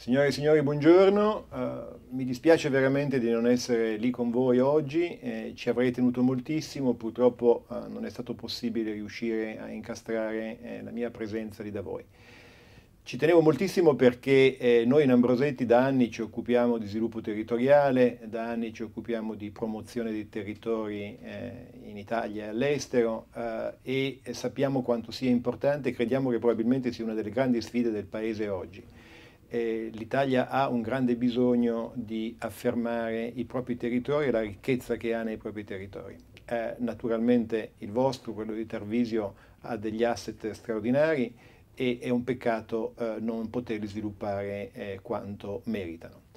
Signore e signori, buongiorno. Uh, mi dispiace veramente di non essere lì con voi oggi, eh, ci avrei tenuto moltissimo, purtroppo uh, non è stato possibile riuscire a incastrare eh, la mia presenza lì da voi. Ci tenevo moltissimo perché eh, noi in Ambrosetti da anni ci occupiamo di sviluppo territoriale, da anni ci occupiamo di promozione dei territori eh, in Italia e all'estero e sappiamo quanto sia importante e crediamo che probabilmente sia una delle grandi sfide del Paese oggi eh, l'Italia ha un grande bisogno di affermare i propri territori e la ricchezza che ha nei propri territori. Eh, naturalmente il vostro, quello di Tarvisio, ha degli asset straordinari e è un peccato eh, non poterli sviluppare eh, quanto meritano.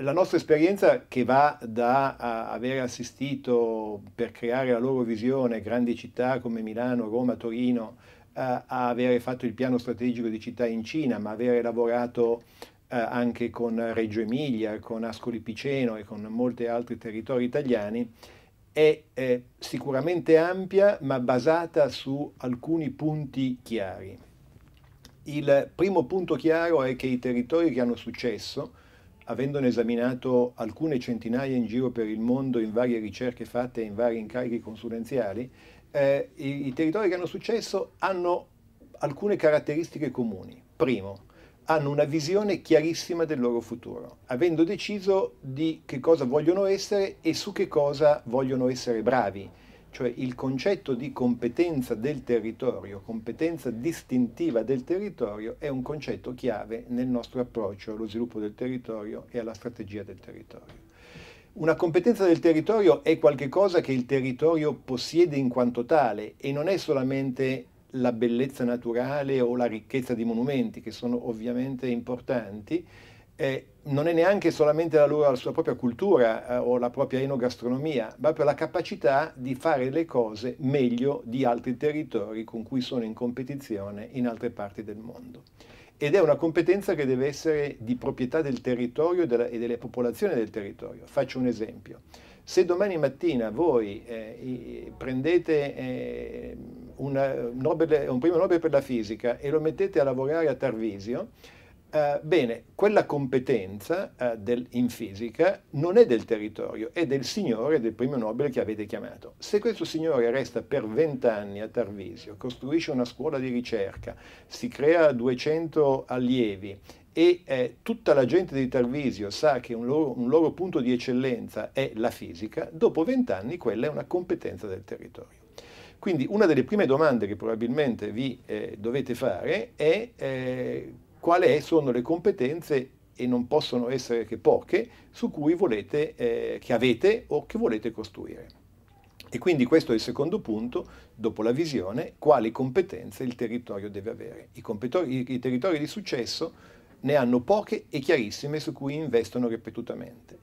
La nostra esperienza che va da aver assistito per creare la loro visione grandi città come Milano, Roma, Torino, a eh, avere fatto il piano strategico di città in Cina, ma avere lavorato eh, anche con Reggio Emilia, con Ascoli Piceno e con molti altri territori italiani, è, è sicuramente ampia ma basata su alcuni punti chiari. Il primo punto chiaro è che i territori che hanno successo, avendone esaminato alcune centinaia in giro per il mondo in varie ricerche fatte e in vari incarichi consulenziali, eh, i, i territori che hanno successo hanno alcune caratteristiche comuni. Primo, hanno una visione chiarissima del loro futuro, avendo deciso di che cosa vogliono essere e su che cosa vogliono essere bravi. Cioè il concetto di competenza del territorio, competenza distintiva del territorio, è un concetto chiave nel nostro approccio allo sviluppo del territorio e alla strategia del territorio. Una competenza del territorio è qualcosa che il territorio possiede in quanto tale e non è solamente la bellezza naturale o la ricchezza di monumenti, che sono ovviamente importanti, eh, non è neanche solamente la, loro, la sua propria cultura eh, o la propria enogastronomia, ma proprio la capacità di fare le cose meglio di altri territori con cui sono in competizione in altre parti del mondo ed è una competenza che deve essere di proprietà del territorio e, della, e delle popolazioni del territorio. Faccio un esempio. Se domani mattina voi eh, prendete eh, una, un, Nobel, un premio Nobel per la fisica e lo mettete a lavorare a Tarvisio, eh, bene, quella competenza eh, del, in fisica non è del territorio, è del signore, del premio Nobel che avete chiamato. Se questo signore resta per vent'anni a Tarvisio, costruisce una scuola di ricerca, si crea 200 allievi e eh, tutta la gente di Tarvisio sa che un loro, un loro punto di eccellenza è la fisica, dopo vent'anni quella è una competenza del territorio. Quindi una delle prime domande che probabilmente vi eh, dovete fare è eh, quali sono le competenze e non possono essere che poche, su cui volete, eh, che avete o che volete costruire. E quindi questo è il secondo punto, dopo la visione, quali competenze il territorio deve avere. I, I, territori di successo ne hanno poche e chiarissime su cui investono ripetutamente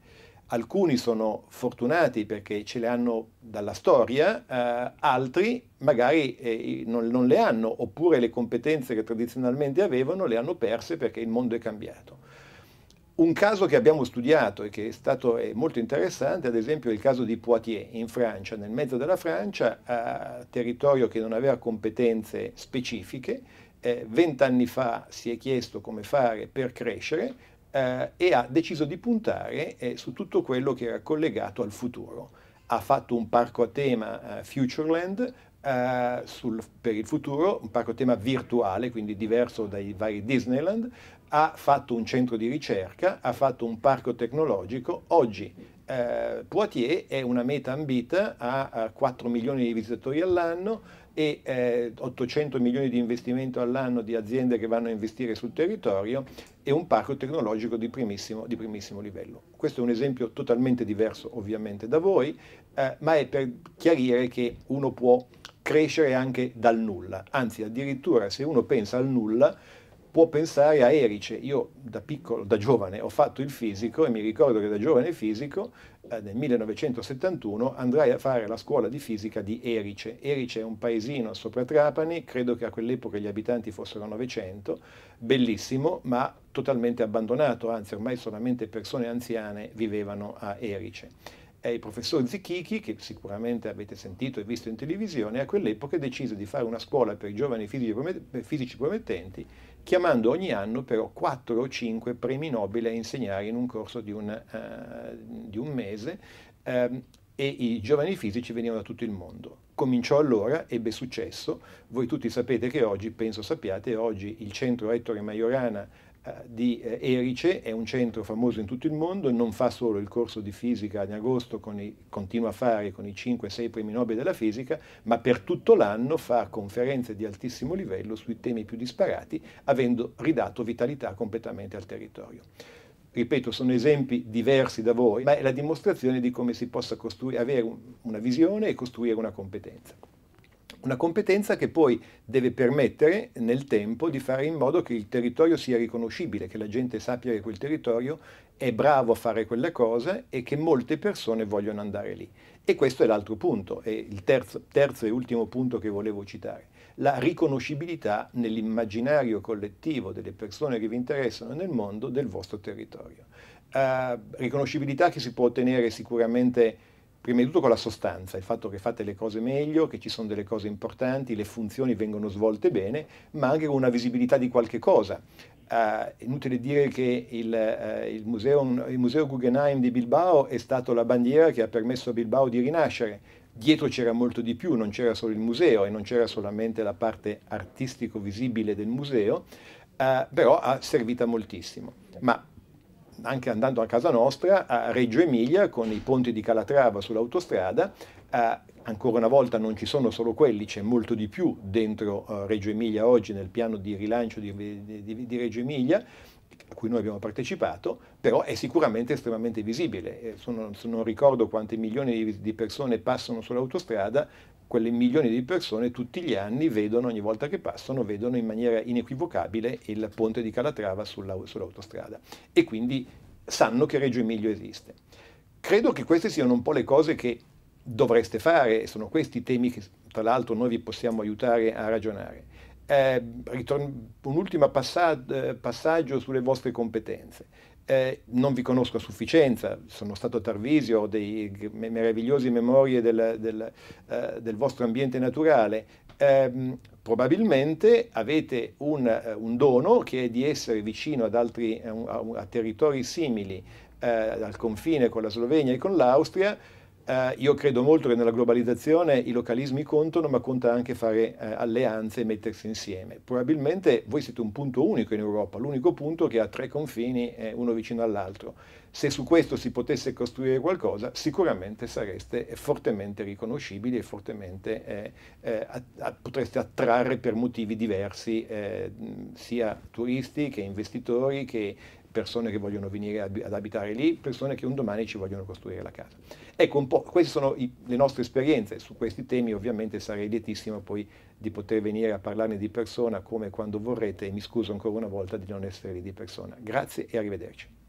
alcuni sono fortunati perché ce le hanno dalla storia, eh, altri magari eh, non, non, le hanno, oppure le competenze che tradizionalmente avevano le hanno perse perché il mondo è cambiato. Un caso che abbiamo studiato e che è stato eh, molto interessante, ad esempio, è il caso di Poitiers in Francia, nel mezzo della Francia, territorio che non aveva competenze specifiche. Eh, vent'anni fa si è chiesto come fare per crescere, eh, e ha deciso di puntare eh, su tutto quello che era collegato al futuro. Ha fatto un parco a tema eh, Futureland eh, sul, per il futuro, un parco a tema virtuale, quindi diverso dai vari Disneyland, ha fatto un centro di ricerca, ha fatto un parco tecnologico, oggi eh, Poitiers è una meta ambita, ha, 4 milioni di visitatori all'anno e eh, 800 milioni di investimento all'anno di aziende che vanno a investire sul territorio e un parco tecnologico di primissimo, di primissimo livello. Questo è un esempio totalmente diverso ovviamente da voi, eh, ma è per chiarire che uno può crescere anche dal nulla, anzi addirittura se uno pensa al nulla, può pensare a Erice. Io da piccolo, da giovane, ho fatto il fisico e mi ricordo che da giovane fisico eh, nel 1971 andrai a fare la scuola di fisica di Erice. Erice è un paesino sopra Trapani, credo che a quell'epoca gli abitanti fossero 900, bellissimo ma totalmente abbandonato, anzi ormai solamente persone anziane vivevano a Erice il professor Zichichi, che sicuramente avete sentito e visto in televisione, a quell'epoca decise di fare una scuola per giovani fisici promettenti chiamando ogni anno però 4 o 5 premi Nobel a insegnare in un corso di un, uh, di un mese um, e i giovani fisici venivano da tutto il mondo. Cominciò allora, ebbe successo, voi tutti sapete che oggi, penso sappiate, oggi il centro Ettore Majorana eh, di eh, Erice, è un centro famoso in tutto il mondo, non fa solo il corso di fisica in agosto, i, continua a fare con i 5-6 premi Nobel della fisica, ma per tutto l'anno fa conferenze di altissimo livello sui temi più disparati, avendo ridato vitalità completamente al territorio. Ripeto, sono esempi diversi da voi, ma è la dimostrazione di come si possa avere una visione e costruire una competenza. Una competenza che poi deve permettere nel tempo di fare in modo che il territorio sia riconoscibile, che la gente sappia che quel territorio è bravo a fare quella cosa e che molte persone vogliono andare lì. E questo è l'altro punto, è il terzo, terzo e ultimo punto che volevo citare. La riconoscibilità nell'immaginario collettivo delle persone che vi interessano nel mondo del vostro territorio. Uh, riconoscibilità che si può ottenere sicuramente prima di tutto con la sostanza, il fatto che fate le cose meglio, che ci sono delle cose importanti, le funzioni vengono svolte bene, ma anche con una visibilità di qualche cosa. uh, inutile dire che il, uh, il, museo, il museo Guggenheim di Bilbao è stato la bandiera che ha permesso a Bilbao di rinascere, dietro c'era molto di più, non c'era solo il museo e non c'era solamente la parte artistico visibile del museo, eh, però ha servita moltissimo. Ma anche andando a casa nostra, a Reggio Emilia con i ponti di Calatrava sull'autostrada. Eh, ancora una volta non ci sono solo quelli, c'è molto di più dentro eh, Reggio Emilia oggi nel piano di rilancio di, di, di Reggio Emilia a cui noi abbiamo partecipato, però è sicuramente estremamente visibile. Eh, sono, non ricordo quante milioni di persone passano sull'autostrada, quelle milioni di persone tutti gli anni vedono, ogni volta che passano, vedono in maniera inequivocabile il ponte di Calatrava sulla, sull'autostrada e quindi sanno che Reggio Emilio esiste. Credo che queste siano un po' le cose che dovreste fare, sono questi i temi che tra l'altro noi vi possiamo aiutare a ragionare. Eh, ritorn- un ultimo eh, passaggio sulle vostre competenze. Eh, non vi conosco a sufficienza, sono stato a Tarvisio, ho dei meravigliosi memorie del, del, eh, del vostro ambiente naturale. Eh, probabilmente avete un, eh, un, dono che è di essere vicino ad altri, eh, a, a territori simili, eh, al confine con la Slovenia e con l'Austria, eh, io credo molto che nella globalizzazione i localismi contano, ma conta anche fare eh, alleanze e mettersi insieme. Probabilmente voi siete un punto unico in Europa, l'unico punto che ha tre confini, eh, uno vicino all'altro. Se su questo si potesse costruire qualcosa, sicuramente sareste fortemente riconoscibili e fortemente, eh, eh, att potreste attrarre per motivi diversi eh, sia turisti che investitori che persone che vogliono venire ad abitare lì, persone che un domani ci vogliono costruire la casa. Ecco, un po', queste sono i, le nostre esperienze su questi temi, ovviamente sarei lietissimo poi di poter venire a parlarne di persona come quando vorrete e mi scuso ancora una volta di non essere lì di persona. Grazie e arrivederci.